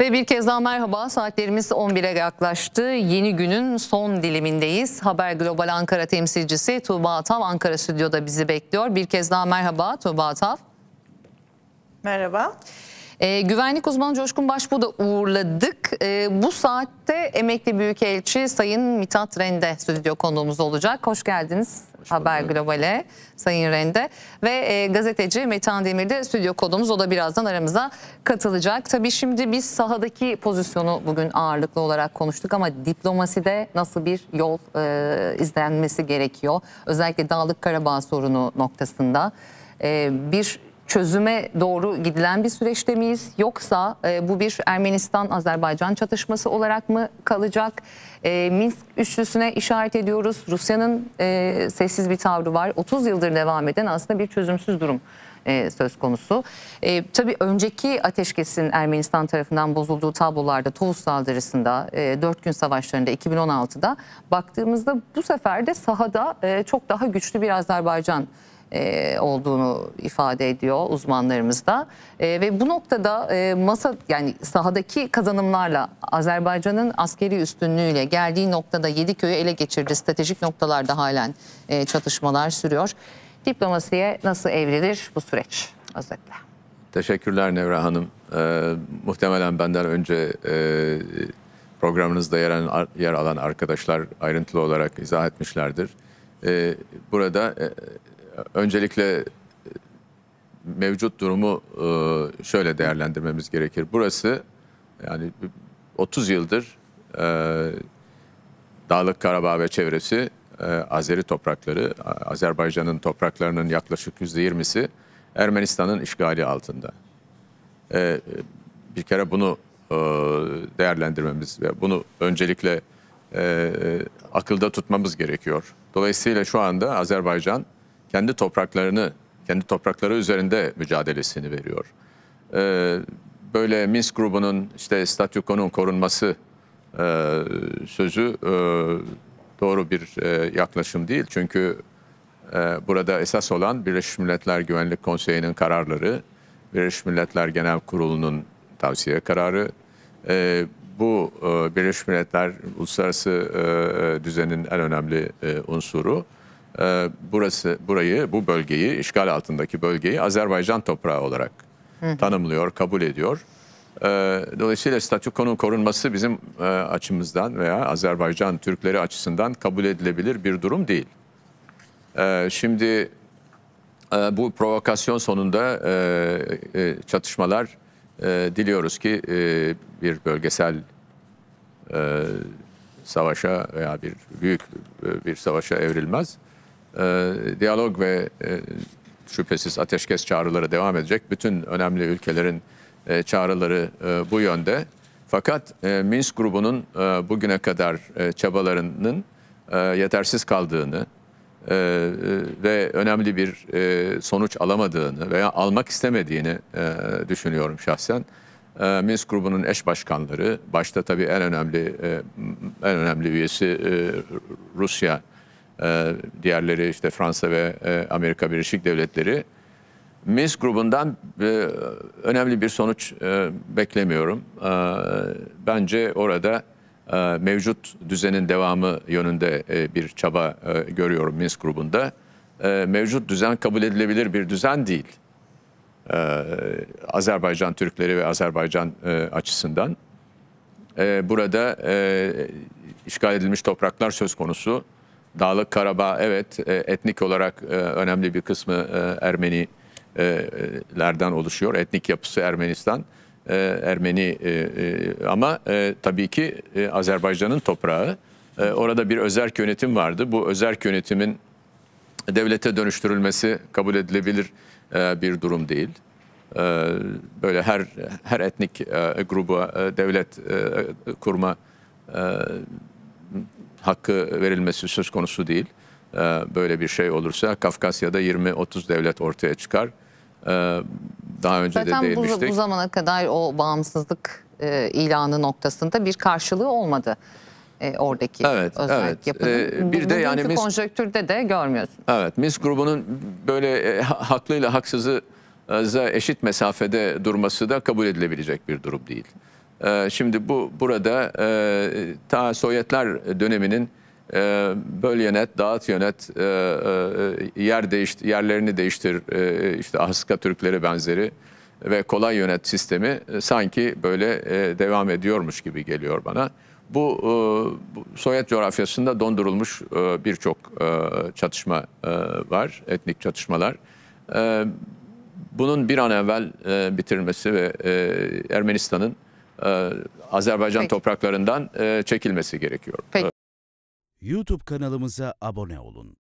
Ve bir kez daha merhaba. Saatlerimiz 11'e yaklaştı. Yeni günün son dilimindeyiz. Haber Global Ankara temsilcisi Tuğba Atav Ankara stüdyoda bizi bekliyor. Bir kez daha merhaba Tuğba Atav. Merhaba. Ee, güvenlik uzmanı Coşkun Başbuğ'u da uğurladık. Ee, bu saatte emekli büyükelçi Sayın Mithat Rende stüdyo konuğumuz olacak. Hoş geldiniz. Hoş Haber bulduk. Global'e Sayın Rende ve e, gazeteci Metan Demir de stüdyo kodumuz o da birazdan aramıza katılacak. Tabii şimdi biz sahadaki pozisyonu bugün ağırlıklı olarak konuştuk ama diplomaside nasıl bir yol e, izlenmesi gerekiyor? Özellikle Dağlık Karabağ sorunu noktasında e, bir çözüme doğru gidilen bir süreçte miyiz? Yoksa e, bu bir Ermenistan-Azerbaycan çatışması olarak mı kalacak? E, Minsk üçlüsüne işaret ediyoruz. Rusya'nın e, sessiz bir tavrı var. 30 yıldır devam eden aslında bir çözümsüz durum e, söz konusu. E, tabii önceki ateşkesin Ermenistan tarafından bozulduğu tablolarda, Tovuz saldırısında, e, 4 gün savaşlarında 2016'da baktığımızda bu sefer de sahada e, çok daha güçlü bir Azerbaycan e, olduğunu ifade ediyor uzmanlarımız da. E, ve bu noktada e, masa yani sahadaki kazanımlarla Azerbaycan'ın askeri üstünlüğüyle geldiği noktada köyü ele geçirdi. Stratejik noktalarda halen e, çatışmalar sürüyor. Diplomasiye nasıl evrilir bu süreç özetle? Teşekkürler Nevra Hanım. Ee, muhtemelen benden önce e, programınızda yer alan, yer alan arkadaşlar ayrıntılı olarak izah etmişlerdir. Ee, burada e, öncelikle e, mevcut durumu e, şöyle değerlendirmemiz gerekir. Burası yani 30 yıldır e, Dağlık Karabağ ve çevresi Azeri toprakları, Azerbaycan'ın topraklarının yaklaşık %20'si Ermenistan'ın işgali altında. Bir kere bunu değerlendirmemiz ve bunu öncelikle akılda tutmamız gerekiyor. Dolayısıyla şu anda Azerbaycan kendi topraklarını, kendi toprakları üzerinde mücadelesini veriyor. Ee, böyle Minsk grubunun işte statükonun korunması e, sözü e, doğru bir e, yaklaşım değil. Çünkü e, burada esas olan Birleşmiş Milletler Güvenlik Konseyi'nin kararları, Birleşmiş Milletler Genel Kurulu'nun tavsiye kararı, e, bu e, Birleşmiş Milletler uluslararası e, e düzenin en önemli e, unsuru e, burası burayı bu bölgeyi işgal altındaki bölgeyi Azerbaycan toprağı olarak Hı. tanımlıyor, kabul ediyor. E, dolayısıyla statükonun korunması bizim e, açımızdan veya Azerbaycan Türkleri açısından kabul edilebilir bir durum değil. E, şimdi e, bu provokasyon sonunda e, e, çatışmalar e, diliyoruz ki e, bir bölgesel e, savaşa veya bir büyük e, bir savaşa evrilmez e, diyalog ve e, şüphesiz ateşkes çağrıları devam edecek. Bütün önemli ülkelerin e, çağrıları e, bu yönde. Fakat e, Minsk grubunun e, bugüne kadar e, çabalarının e, yetersiz kaldığını e, e ve önemli bir e, sonuç alamadığını veya almak istemediğini e, düşünüyorum şahsen. E, Minsk grubunun eş başkanları, başta tabii en önemli e, en önemli üyesi e, Rusya ee, diğerleri işte Fransa ve e, Amerika Birleşik Devletleri. Minsk grubundan e, önemli bir sonuç e, beklemiyorum. Ee, bence orada e, mevcut düzenin devamı yönünde bir çaba görüyorum Minsk grubunda. mevcut düzen kabul edilebilir bir düzen değil. Azerbaycan Türkleri ve Azerbaycan açısından. burada işgal edilmiş topraklar söz konusu. Dağlık Karabağ evet e, etnik olarak e, önemli bir kısmı e, Ermenilerden oluşuyor. Etnik yapısı Ermenistan. E, Ermeni e, e, ama e, tabii ki e, Azerbaycan'ın toprağı. E, orada bir özerk yönetim vardı. Bu özerk yönetimin devlete dönüştürülmesi kabul edilebilir e, bir durum değil. E, böyle her her etnik e, gruba e, devlet e, kurma e, hakkı verilmesi söz konusu değil. Ee, böyle bir şey olursa Kafkasya'da 20-30 devlet ortaya çıkar. Ee, daha önce Zaten de değinmiştik. Bu, bu zamana kadar o bağımsızlık e, ilanı noktasında bir karşılığı olmadı e, oradaki evet, özel evet. yapının. Ee, bir de yani mis, konjöktürde de görmüyorsun. Evet, mis grubunun böyle e, haklıyla haksızı eşit mesafede durması da kabul edilebilecek bir durum değil. Ee, şimdi bu burada e, ta Sovyetler döneminin e, böl yönet, dağıt yönet, e, yer değişti, yerlerini değiştir, işte Ahıska Türkleri benzeri ve kolay yönet sistemi sanki böyle devam ediyormuş gibi geliyor bana. Bu Sovyet coğrafyasında dondurulmuş birçok çatışma var, etnik çatışmalar. Bunun bir an evvel bitirilmesi ve Ermenistan'ın e, Azerbaycan Peki. topraklarından e, çekilmesi gerekiyor. Peki. E, YouTube kanalımıza abone olun.